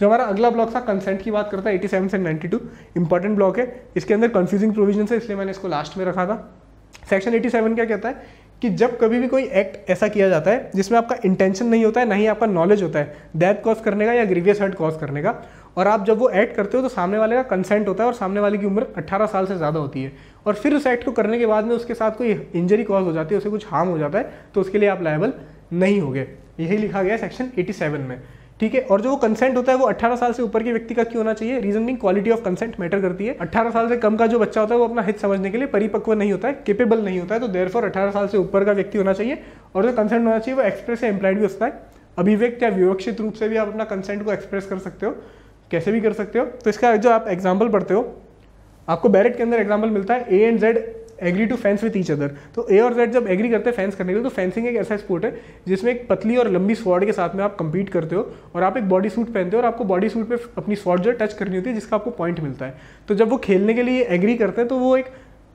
जो हमारा अगला ब्लॉक था कंसेंट की बात करता है 87 से 92 टू इंपॉर्टेंट ब्लॉक है इसके अंदर कंफ्यूजिंग प्रोविजन है इसलिए मैंने इसको लास्ट में रखा था सेक्शन 87 क्या कहता है कि जब कभी भी कोई एक्ट ऐसा किया जाता है जिसमें आपका इंटेंशन नहीं होता है ना ही आपका नॉलेज होता है डेथ कॉज करने का या ग्रीवियस हर्ट कॉज करने का और आप जब वो ऐड करते हो तो सामने वाले का कंसेंट होता है और सामने वाले की उम्र 18 साल से ज़्यादा होती है और फिर उस एक्ट को करने के बाद में उसके साथ कोई इंजरी कॉज हो जाती है उसे कुछ हार्म हो जाता है तो उसके लिए आप लाइबल नहीं होगे यही लिखा गया है सेक्शन 87 में ठीक है और जो वो कंसेंट होता है वो 18 साल से ऊपर के व्यक्ति का क्यों होना चाहिए reason being quality of consent matter करती है 18 साल से कम का जो बच्चा होता है वो अपना हित समझने के लिए परिपक्व नहीं होता है केपेबल नहीं होता है तो देर फोर साल से ऊपर का व्यक्ति होना चाहिए और जो कंसेंट होना चाहिए वो एक्सप्रेस या एम्प्लाइड भी होता है अभिव्यक्त या विवक्षित रूप से भी आप अपना कंसेंट को एक्सप्रेस कर सकते हो कैसे भी कर सकते हो तो इसका जो आप एग्जाम्पल पढ़ते हो आपको बैरेट के अंदर एग्जाम्पल मिलता है A and Z agree to fence with each other तो ए और जेड जब एग्री करते हैं फेंस करने के लिए तो फेंसिंग एक ऐसा स्पोर्ट है जिसमें एक पतली और लंबी स्वॉर्ड के साथ में आप कंपीट करते हो और आप एक बॉडी सूट पहनते हो और आपको बॉडी सूट पे अपनी स्वॉर्ड जो टच करनी होती है जिसका आपको पॉइंट मिलता है तो जब वो खेलने के लिए एग्री करते हैं तो वो एक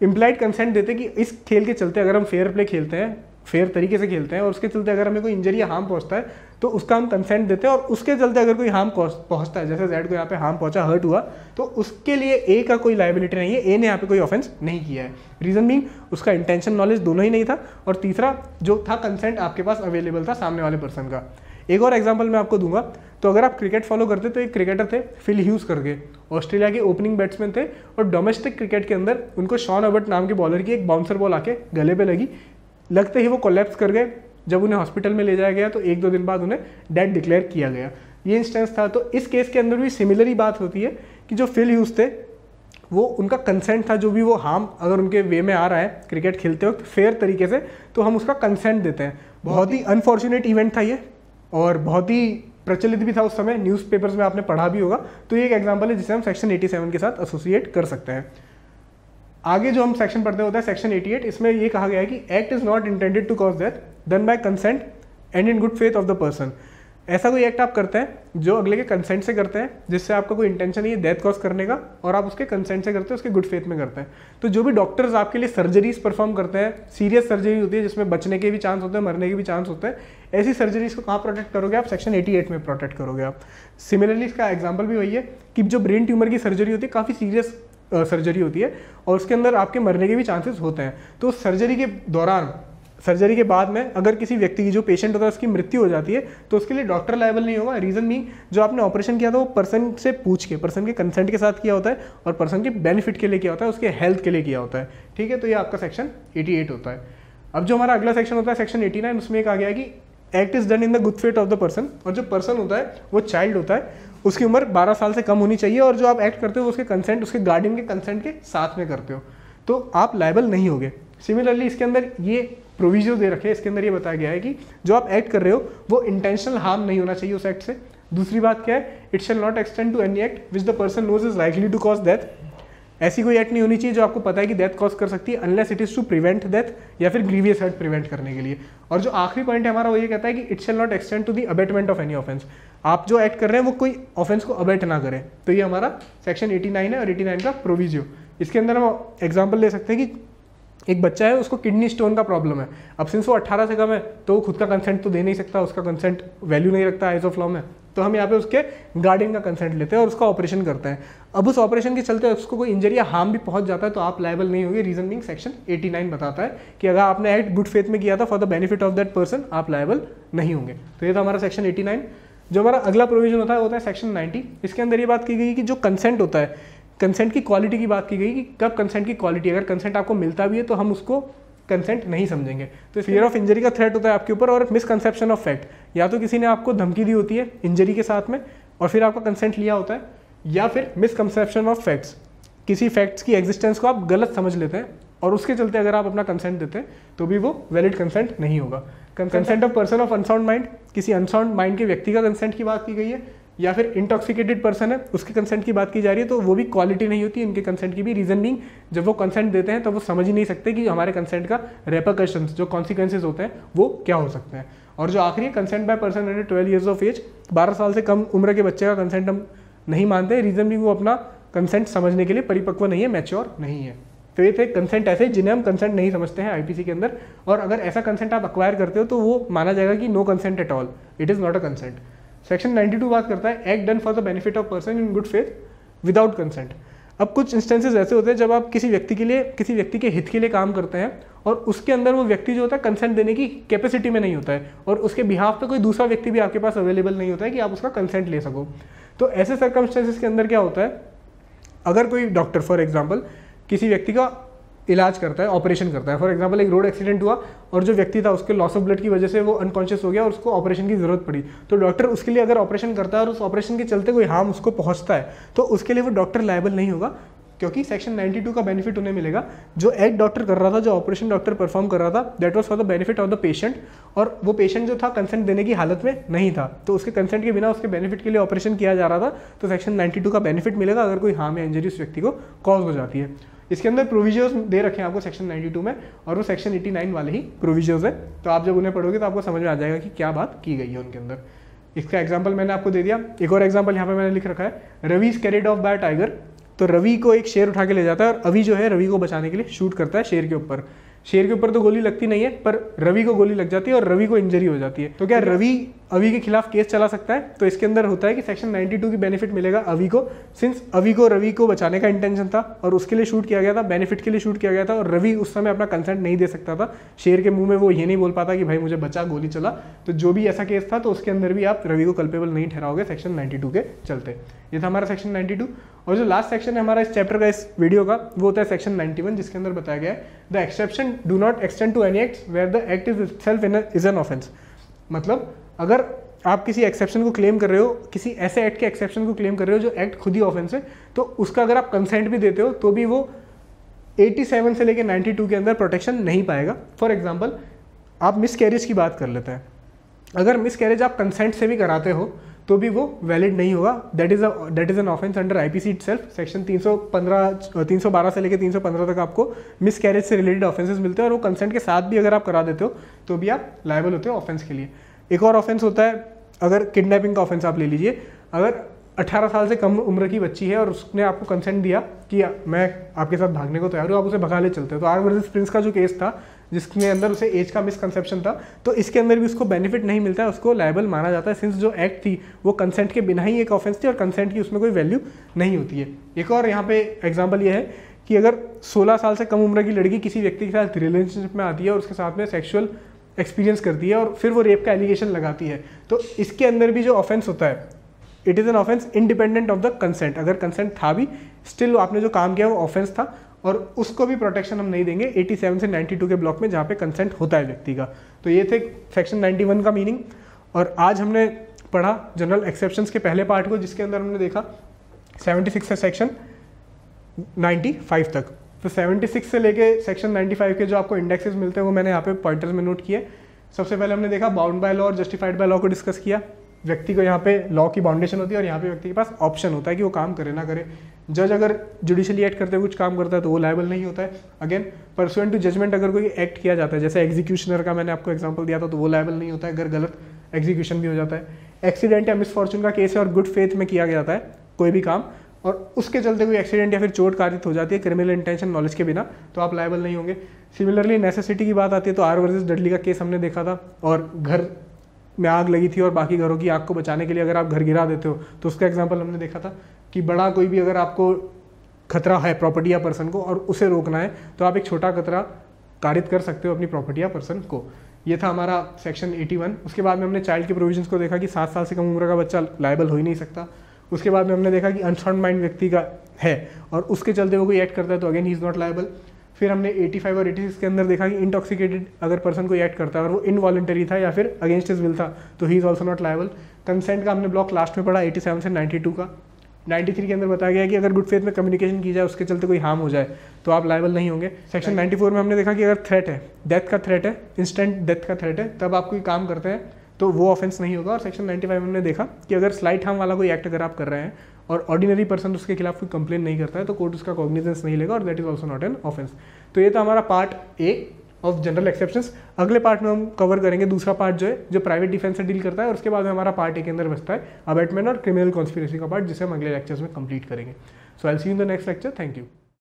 इम्प्लाइड कंसेंट देते हैं कि इस खेल के चलते अगर हम फेयर प्ले खेलते हैं फेयर तरीके से खेलते हैं और उसके चलते अगर हमें कोई इंजरी या हार्म पहुंचता है तो उसका हम कंसेंट देते हैं और उसके चलते अगर कोई हार्म पहुंचता है जैसे जेड को यहाँ पे हार्म पहुंचा हर्ट हुआ तो उसके लिए ए का कोई लाइबिलिटी नहीं है ए ने यहाँ पे कोई ऑफेंस नहीं किया है रीजन बीन उसका इंटेंशन नॉलेज दोनों ही नहीं था और तीसरा जो था कंसेंट आपके पास अवेलेबल था सामने वाले पर्सन का एक और एग्जाम्पल मैं आपको दूंगा तो अगर आप क्रिकेट फॉलो करते तो एक क्रिकेटर थे फिल ह्यूज करके ऑस्ट्रेलिया के ओपनिंग बैट्समैन थे और डोमेस्टिक क्रिकेट के अंदर उनको शॉन अबर्ट नाम के बॉलर की एक बाउंसर बॉल आके गले पे लगी लगते ही वो कोलेप्स कर गए जब उन्हें हॉस्पिटल में ले जाया गया तो एक दो दिन बाद उन्हें डेड डिक्लेयर किया गया ये इंस्टेंस था तो इस केस के अंदर भी सिमिलरी बात होती है कि जो फिल ह्यूज थे वो उनका कंसेंट था जो भी वो हार्म अगर उनके वे में आ रहा है क्रिकेट खेलते वक्त फेयर तरीके से तो हम उसका कंसेंट देते हैं बहुत ही अनफॉर्चुनेट इवेंट था ये और बहुत ही प्रचलित भी था उस समय न्यूज़पेपर्स में आपने पढ़ा भी होगा तो ये एक एग्जाम्पल है जिसे हम सेक्शन 87 के साथ एसोसिएट कर सकते हैं आगे जो हम सेक्शन पढ़ते होता है सेक्शन 88 इसमें ये कहा गया है कि act is not intended to cause death done by consent and in good faith of the person ऐसा कोई एक्ट आप करते हैं जो अगले के कंसेंट से करते हैं जिससे आपका कोई इंटेंशन नहीं है डेथ कॉज करने का और आप उसके कंसेंट से करते हैं उसके गुड फेथ में करते हैं तो जो भी डॉक्टर्स आपके लिए सर्जरीज परफॉर्म करते हैं सीरियस सर्जरी होती है जिसमें बचने के भी चांस होते हैं मरने के भी चांस होते हैं ऐसी सर्जरीज को कहाँ प्रोटेक्ट करोगे आप सेक्शन 88 में प्रोटेक्ट करोगे आप सिमिलरली इसका एग्जाम्पल भी वही है कि जो ब्रेन ट्यूमर की सर्जरी होती है काफ़ी सीरियस सर्जरी होती है और उसके अंदर आपके मरने के भी चांसेस होते हैं तो सर्जरी के दौरान सर्जरी के बाद में अगर किसी व्यक्ति की जो पेशेंट होता है उसकी मृत्यु हो जाती है तो उसके लिए डॉक्टर लाइबल नहीं होगा रीज़न भी जो आपने ऑपरेशन किया था वो पर्सन से पूछ के पर्सन के कंसेंट के साथ किया होता है और पर्सन के बेनिफिट के लिए किया होता है उसके हेल्थ के लिए किया होता है ठीक है तो ये आपका सेक्शन एटी होता है अब जो हमारा अगला सेक्शन होता है सेक्शन एटी उसमें एक आ गया कि act is done in the good faith of the person और जो पर्सन होता है वो चाइल्ड होता है उसकी उम्र 12 साल से कम होनी चाहिए और जो आप एक्ट करते हो उसके कंसेंट उसके गार्डियन के कंसेंट के साथ में करते हो तो आप लाइबल नहीं होगे सिमिलरली इसके अंदर ये प्रोविजन दे रखे इसके अंदर ये बताया गया है कि जो आप एक्ट कर रहे हो वो इंटेंशनल हार्म नहीं होना चाहिए उस एक्ट से दूसरी बात क्या है it shall not extend to any act which the person knows is likely to cause death ऐसी कोई एक्ट नहीं होनी चाहिए जो आपको पता है कि डेथ कॉज कर सकती है unless it is to prevent death या फिर ग्रीवियस हर्ट प्रिवेंट करने के लिए और जो आखिरी पॉइंट है हमारा वो ये कहता है कि it shall not extend to the abetment of any offence आप जो एक्ट कर रहे हैं वो कोई ऑफेंस को अबेट ना करें तो ये हमारा सेक्शन एटी है और एटी का प्रोविजियो इसके अंदर हम एग्जाम्पल ले सकते हैं कि एक बच्चा है उसको किडनी स्टोन का प्रॉब्लम है अब सिंस वो 18 से कम है तो वो खुद का कंसेंट तो दे नहीं सकता उसका कंसेंट वैल्यू नहीं रखता आइज ऑफ लॉ में तो हम यहाँ पे उसके गार्डियन का कंसेंट लेते हैं और उसका ऑपरेशन करते हैं अब उस ऑपरेशन के चलते उसको कोई इंजरी या हार्म भी पहुंच जाता है तो आप लाइबल नहीं होगी रीजन बिंग सेक्शन 89 बताता है कि अगर आपने एक्ट गुड फेथ में किया था for the benefit of that person आप लाइबल नहीं होंगे तो ये था हमारा सेक्शन एटी जो हमारा अगला प्रोविजन होता है होता है सेक्शन नाइन्टी इसके अंदर ये बात की गई कि जो कंसेंट होता है कंसेंट की क्वालिटी की बात की गई कि कब कंसेंट की क्वालिटी अगर कंसेंट आपको मिलता भी है तो हम उसको कंसेंट नहीं समझेंगे तो फियर ऑफ इंजरी का थ्रेट होता है आपके ऊपर और मिसकनसेप्शन ऑफ फैक्ट या तो किसी ने आपको धमकी दी होती है इंजरी के साथ में और फिर आपका कंसेंट लिया होता है या फिर मिसकनसेप्शन ऑफ फैक्ट्स किसी फैक्ट्स की एग्जिस्टेंस को आप गलत समझ लेते हैं और उसके चलते अगर आप अपना कंसेंट देते हैं तो भी वो वैलिड कंसेंट नहीं होगा consent of person of unsound mind किसी अनसाउंड माइंड के व्यक्ति का कंसेंट की बात की गई है या फिर इंटॉक्सिकेटेड पर्सन है उसके कंसेंट की बात की जा रही है तो वो भी क्वालिटी नहीं होती इनके कंसेंट की भी रीजन बिंग जब वो कंसेंट देते हैं तो वो समझ ही नहीं सकते कि हमारे कंसेंट का रेपरकशन जो कॉन्सिक्वेंसेज होते हैं वो क्या हो सकते हैं और जो आखिरी है consent by person under twelve years of age बारह साल से कम उम्र के बच्चे का कंसेंट हम नहीं मानते रीजन बिंग वो अपना कंसेंट समझने के लिए परिपक्व नहीं है मेच्योर नहीं है तो ये थे कंसेंट ऐसे जिन्हें हम कंसेंट नहीं समझते हैं आईपीसी के अंदर और अगर ऐसा कंसेंट आप अक्वायर करते हो तो वो माना जाएगा कि no consent at all it is not a consent section 92 बात करता है act done for the benefit of person in good faith without consent अब कुछ इंस्टेंसेज ऐसे होते हैं जब आप किसी व्यक्ति के लिए किसी व्यक्ति के हित के लिए काम करते हैं और उसके अंदर वो व्यक्ति जो होता है कंसेंट देने की कैपेसिटी में नहीं होता है और उसके बिहाफ पे कोई दूसरा व्यक्ति भी आपके पास अवेलेबल नहीं होता है कि आप उसका कंसेंट ले सको तो ऐसे सर्कमस्टेंसेस के अंदर क्या होता है अगर कोई डॉक्टर फॉर एग्जाम्पल किसी व्यक्ति का इलाज करता है ऑपरेशन करता है फॉर एग्जाम्पल एक रोड एक्सीडेंट हुआ और जो व्यक्ति था उसके लॉस ऑफ ब्लड की वजह से वो अनकॉन्शियस हो गया और उसको ऑपरेशन की जरूरत पड़ी तो डॉक्टर उसके लिए अगर ऑपरेशन करता है और उस ऑपरेशन के चलते कोई हार्म उसको पहुंचता है तो उसके लिए वो डॉक्टर लाइबल नहीं होगा क्योंकि सेक्शन 92 का बेनिफिट उन्हें मिलेगा जो एक्ट डॉक्टर कर रहा था जो ऑपरेशन डॉक्टर परफॉर्म कर रहा था that was for the benefit of the patient और वो पेशेंट जो था कंसेंट देने की हालत में नहीं था तो उसके कंसेंट के बिना उसके बेनिफिट के लिए ऑपरेशन किया जा रहा था तो सेक्शन 92 का बेनिफिट मिलेगा अगर कोई हार्म या इंजरी उस व्यक्ति को कॉज हो जाती है इसके अंदर प्रोविजर्स दे रखे हैं आपको सेक्शन 92 में और वो सेक्शन 89 वाले ही प्रोविजर्स है तो आप जब उन्हें पढ़ोगे तो आपको समझ में आ जाएगा कि क्या बात की गई है उनके अंदर इसका एग्जाम्पल मैंने आपको दे दिया एक और एग्जाम्पल यहाँ पर मैंने लिख रखा है Ravi is carried off by tiger तो रवि को एक शेर उठा के ले जाता है और अभी जो है रवि को बचाने के लिए शूट करता है शेर के ऊपर शेर के ऊपर तो गोली लगती नहीं है पर रवि को गोली लग जाती है और रवि को इंजरी हो जाती है तो क्या रवि अवी के खिलाफ केस चला सकता है तो इसके अंदर होता है कि सेक्शन 92 की बेनिफिट मिलेगा अवी को सिंस अवी को रवि को बचाने का इंटेंशन था और उसके लिए शूट किया गया था बेनिफिट के लिए शूट किया गया था और रवि उस समय अपना कंसेंट नहीं दे सकता था शेर के मुंह में वो ये नहीं बोल पाता कि भाई मुझे बचा गोली चला तो जो भी ऐसा केस था तो उसके अंदर भी आप रवि को कल्पेबल नहीं ठहराओगे सेक्शन नाइन्टी के चलते ये था हमारा सेक्शन नाइन्टी और जो लास्ट सेक्शन है हमारा इस चैप्टर का इस वीडियो का वो होता है सेक्शन नाइन्टी जिसके अंदर बताया गया है the exception do not extend to any act where the act is self is an offence मतलब अगर आप किसी एक्सेप्शन को क्लेम कर रहे हो किसी ऐसे एक्ट के एक्सेप्शन को क्लेम कर रहे हो जो एक्ट खुद ही ऑफेंस है तो उसका अगर आप कंसेंट भी देते हो तो भी वो 87 से लेकर 92 के अंदर प्रोटेक्शन नहीं पाएगा फॉर एग्जाम्पल आप मिस कैरेज की बात कर लेते हैं अगर मिस कैरेज आप कंसेंट से भी कराते हो तो भी वो वैलिड नहीं होगा that is that is an offence under I P C self section 315 312 से लेकर 315 तक आपको मिस कैरेज से रिलेटेड ऑफेंसेज मिलते हैं और वो कंसेंट के साथ भी अगर आप करा देते हो तो भी आप लाइबल होते हो ऑफेंस के लिए एक और ऑफेंस होता है अगर किडनैपिंग का ऑफेंस आप ले लीजिए अगर 18 साल से कम उम्र की बच्ची है और उसने आपको कंसेंट दिया कि मैं आपके साथ भागने को तैयार हूँ आप उसे भगा ले चलते हो तो आर वर्जिस प्रिंस का जो केस था जिसके अंदर उसे एज का मिसकंसेप्शन था तो इसके अंदर भी उसको बेनिफिट नहीं मिलता है उसको लाइबल माना जाता है सिंस जो एक्ट थी वो कंसेंट के बिना ही एक ऑफेंस थी और कंसेंट की उसमें कोई वैल्यू नहीं होती है एक और यहाँ पे एग्जाम्पल ये है कि अगर 16 साल से कम उम्र की लड़की किसी व्यक्ति के साथ रिलेशनशिप में आती है और उसके साथ में सेक्शुअल एक्सपीरियंस करती है और फिर वो रेप का एलिगेशन लगाती है तो इसके अंदर भी जो ऑफेंस होता है it is an offence independent of the consent अगर कंसेंट था भी स्टिल आपने जो काम किया वो ऑफेंस था और उसको भी प्रोटेक्शन हम नहीं देंगे 87 से 92 के ब्लॉक में जहाँ पे कंसेंट होता है व्यक्ति का तो ये थे सेक्शन 91 का मीनिंग और आज हमने पढ़ा जनरल एक्सेप्शन के पहले पार्ट को जिसके अंदर हमने देखा 76 है सेक्शन 95 तक तो 76 से लेके सेक्शन 95 के जो आपको इंडेक्सेस मिलते हैं वो मैंने यहाँ पे पॉइंटर्स में नोट किए सबसे पहले हमने देखा बाउंड बाय लॉ और जस्टिफाइड बाय लॉ को डिस्कस किया व्यक्ति को यहाँ पे लॉ की बाउंडेशन होती है और यहाँ पे व्यक्ति के पास ऑप्शन होता है कि वो काम करे ना करे जज अगर जुडिशली एक्ट करते हुए कुछ काम करता है तो वो लाइबल नहीं होता है अगेन परसुएंट टू जजमेंट अगर कोई एक्ट किया जाता है जैसे एग्जीक्यूशनर का मैंने आपको एग्जाम्पल दिया था तो वो लाइबल नहीं होता है अगर गलत एग्जीक्यूशन भी हो जाता है एक्सीडेंट या मिसफॉर्चून का केस है और गुड फेथ में किया जाता है कोई भी काम और उसके चलते कोई एक्सीडेंट या फिर चोट कारित हो जाती है क्रिमिनल इंटेंशन नॉलेज के बिना तो आप लाइबल नहीं होंगे सिमिलरली नेसेसिटी की बात आती है तो आर वर्सेज डडली का केस हमने देखा था और घर में आग लगी थी और बाकी घरों की आग को बचाने के लिए अगर आप घर गिरा देते हो तो उसका एग्जाम्पल हमने देखा था कि बड़ा कोई भी अगर आपको खतरा है प्रॉपर्टी या पर्सन को और उसे रोकना है तो आप एक छोटा खतरा कारित कर सकते हो अपनी प्रॉपर्टी या पर्सन को ये था हमारा सेक्शन 81 उसके बाद में हमने चाइल्ड के प्रोविजंस को देखा कि सात साल से कम उम्र का बच्चा लाइबल हो ही नहीं सकता उसके बाद में हमने देखा कि अनसाउंड माइंड व्यक्ति का है और उसके चलते वो कोई एक्ट करता है तो again he is not liable फिर हमने 85 और 86 के अंदर देखा कि इंटॉक्सिकेटेड अगर पर्सन कोई एक्ट करता है और वो इनवॉलेंटरी था या फिर अगेंस्ट हिज विल था तो he is also not liable consent का हमने ब्लॉक लास्ट में पढ़ा एटी से नाइन्टी का 93 के अंदर बताया गया कि अगर गुड फेथ में कम्युनिकेशन की जाए उसके चलते कोई हार्म हो जाए तो आप लाइबल नहीं होंगे सेक्शन 94 में हमने देखा कि अगर थ्रेट है डेथ का थ्रेट है इंस्टेंट डेथ का थ्रेट है तब आप कोई काम करते हैं तो वो ऑफेंस नहीं होगा और सेक्शन 95 फाइव हमने देखा कि अगर स्लाइट हार्म वाला कोई एक्ट अगर आप कर रहे हैं और ऑर्डिनरी पर्सन उसके खिलाफ कोई कंप्लेन नहीं करता है तो कोर्ट उसका कॉग्निजेंस नहीं लेगा और that is also not an offence तो ये तो हमारा part A of general exception अगले पार्ट में हम कवर करेंगे दूसरा पार्ट जो है जो प्राइवेट डिफेंस से डील करता है और उसके बाद में हमारा पार्ट ए के अंदर बचता है अबेटमेंट और क्रिमिनल कॉन्स्पिरेसी का पार्ट जिसे हम अगले लेक्चर्स में कंप्लीट करेंगे so I see in the next lecture thank you